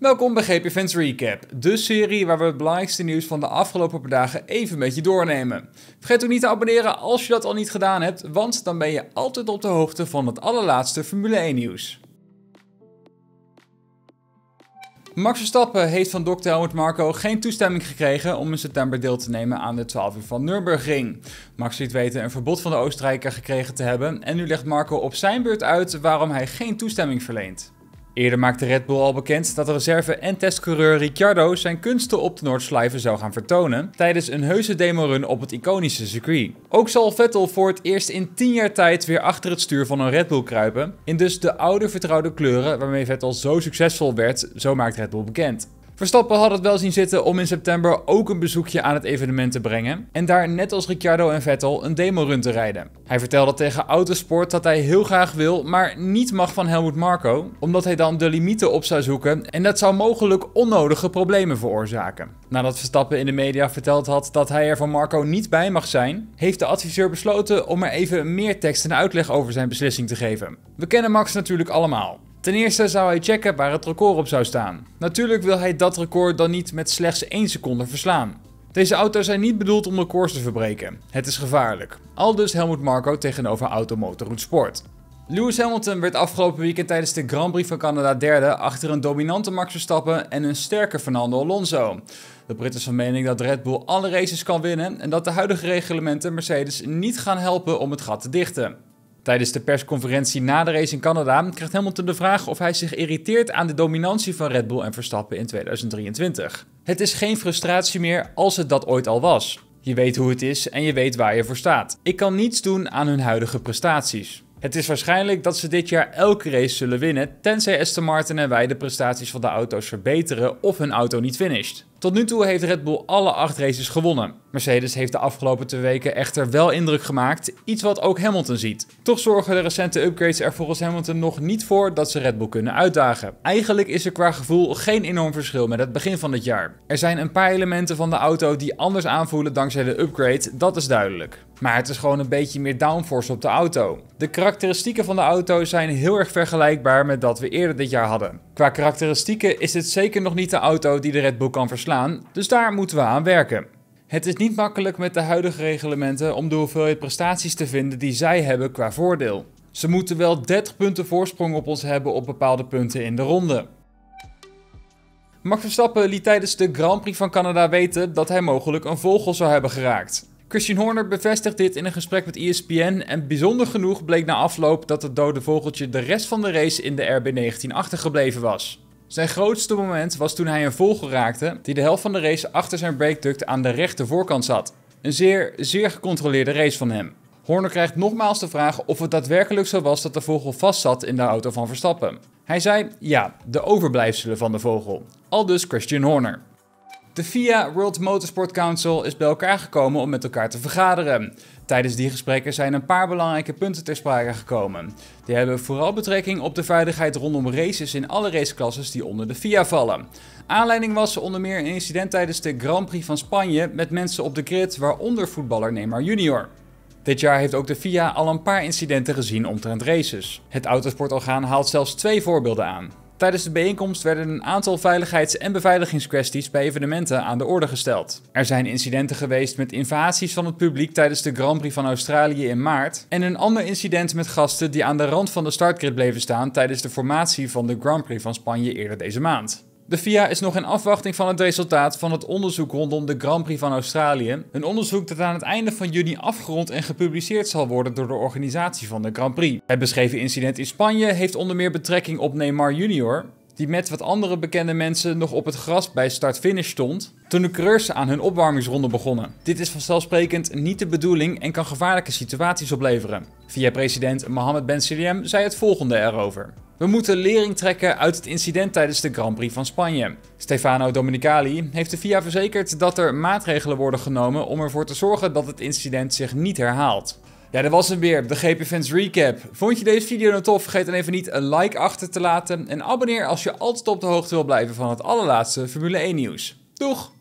Welkom bij GP Fans Recap, de serie waar we het belangrijkste nieuws van de afgelopen dagen even met je doornemen. Vergeet ook niet te abonneren als je dat al niet gedaan hebt, want dan ben je altijd op de hoogte van het allerlaatste Formule 1 nieuws. Max Verstappen heeft van dokter Helmut Marco geen toestemming gekregen om in september deel te nemen aan de 12 uur van Nürburgring. Max liet weten een verbod van de Oostenrijker gekregen te hebben en nu legt Marco op zijn beurt uit waarom hij geen toestemming verleent. Eerder maakte Red Bull al bekend dat reserve- en testcoureur Ricciardo zijn kunsten op de Noordslijven zou gaan vertonen tijdens een heuse demo-run op het iconische circuit. Ook zal Vettel voor het eerst in 10 jaar tijd weer achter het stuur van een Red Bull kruipen, in dus de oude vertrouwde kleuren waarmee Vettel zo succesvol werd, zo maakt Red Bull bekend. Verstappen had het wel zien zitten om in september ook een bezoekje aan het evenement te brengen en daar net als Ricciardo en Vettel een demo run te rijden. Hij vertelde tegen Autosport dat hij heel graag wil, maar niet mag van Helmut Marko, omdat hij dan de limieten op zou zoeken en dat zou mogelijk onnodige problemen veroorzaken. Nadat Verstappen in de media verteld had dat hij er van Marco niet bij mag zijn, heeft de adviseur besloten om er even meer tekst en uitleg over zijn beslissing te geven. We kennen Max natuurlijk allemaal. Ten eerste zou hij checken waar het record op zou staan. Natuurlijk wil hij dat record dan niet met slechts 1 seconde verslaan. Deze auto's zijn niet bedoeld om records te verbreken. Het is gevaarlijk. Aldus Helmut Marko tegenover Automotor Sport. Lewis Hamilton werd afgelopen weekend tijdens de Grand Prix van Canada derde achter een dominante Max Verstappen en een sterke Fernando Alonso. De Brit is van mening dat Red Bull alle races kan winnen en dat de huidige reglementen Mercedes niet gaan helpen om het gat te dichten. Tijdens de persconferentie na de race in Canada kreeg Hamilton de vraag of hij zich irriteert aan de dominantie van Red Bull en Verstappen in 2023. Het is geen frustratie meer als het dat ooit al was. Je weet hoe het is en je weet waar je voor staat. Ik kan niets doen aan hun huidige prestaties. Het is waarschijnlijk dat ze dit jaar elke race zullen winnen, tenzij Aston Martin en wij de prestaties van de auto's verbeteren of hun auto niet finisht. Tot nu toe heeft Red Bull alle acht races gewonnen. Mercedes heeft de afgelopen twee weken echter wel indruk gemaakt, iets wat ook Hamilton ziet. Toch zorgen de recente upgrades er volgens Hamilton nog niet voor dat ze Red Bull kunnen uitdagen. Eigenlijk is er qua gevoel geen enorm verschil met het begin van het jaar. Er zijn een paar elementen van de auto die anders aanvoelen dankzij de upgrade, dat is duidelijk. Maar het is gewoon een beetje meer downforce op de auto. De karakteristieken van de auto zijn heel erg vergelijkbaar met dat we eerder dit jaar hadden. Qua karakteristieken is dit zeker nog niet de auto die de Red Bull kan verslaan dus daar moeten we aan werken. Het is niet makkelijk met de huidige reglementen om de hoeveelheid prestaties te vinden die zij hebben qua voordeel. Ze moeten wel 30 punten voorsprong op ons hebben op bepaalde punten in de ronde. Max Verstappen liet tijdens de Grand Prix van Canada weten dat hij mogelijk een vogel zou hebben geraakt. Christian Horner bevestigt dit in een gesprek met ESPN en bijzonder genoeg bleek na afloop dat het dode vogeltje de rest van de race in de RB19 achtergebleven was. Zijn grootste moment was toen hij een vogel raakte die de helft van de race achter zijn breakduct aan de rechter voorkant zat. Een zeer, zeer gecontroleerde race van hem. Horner krijgt nogmaals de vraag of het daadwerkelijk zo was dat de vogel vast zat in de auto van Verstappen. Hij zei ja, de overblijfselen van de vogel. Aldus Christian Horner. De FIA World Motorsport Council is bij elkaar gekomen om met elkaar te vergaderen. Tijdens die gesprekken zijn een paar belangrijke punten ter sprake gekomen. Die hebben vooral betrekking op de veiligheid rondom races in alle raceklasses die onder de FIA vallen. Aanleiding was onder meer een incident tijdens de Grand Prix van Spanje met mensen op de grid, waaronder voetballer Neymar Junior. Dit jaar heeft ook de FIA al een paar incidenten gezien omtrent races. Het autosportorgaan haalt zelfs twee voorbeelden aan. Tijdens de bijeenkomst werden een aantal veiligheids- en beveiligingskwesties bij evenementen aan de orde gesteld. Er zijn incidenten geweest met invasies van het publiek tijdens de Grand Prix van Australië in maart en een ander incident met gasten die aan de rand van de startgrid bleven staan tijdens de formatie van de Grand Prix van Spanje eerder deze maand. De FIA is nog in afwachting van het resultaat van het onderzoek rondom de Grand Prix van Australië. Een onderzoek dat aan het einde van juni afgerond en gepubliceerd zal worden door de organisatie van de Grand Prix. Het beschreven incident in Spanje heeft onder meer betrekking op Neymar Jr., die met wat andere bekende mensen nog op het gras bij start-finish stond toen de coureurs aan hun opwarmingsronde begonnen. Dit is vanzelfsprekend niet de bedoeling en kan gevaarlijke situaties opleveren. Via president Mohammed Ben Salem zei het volgende erover. We moeten lering trekken uit het incident tijdens de Grand Prix van Spanje. Stefano Dominicali heeft de VIA verzekerd dat er maatregelen worden genomen om ervoor te zorgen dat het incident zich niet herhaalt. Ja, dat was hem weer, de GP Fans Recap. Vond je deze video nou tof? Vergeet dan even niet een like achter te laten en abonneer als je altijd op de hoogte wil blijven van het allerlaatste Formule 1 nieuws. Doeg!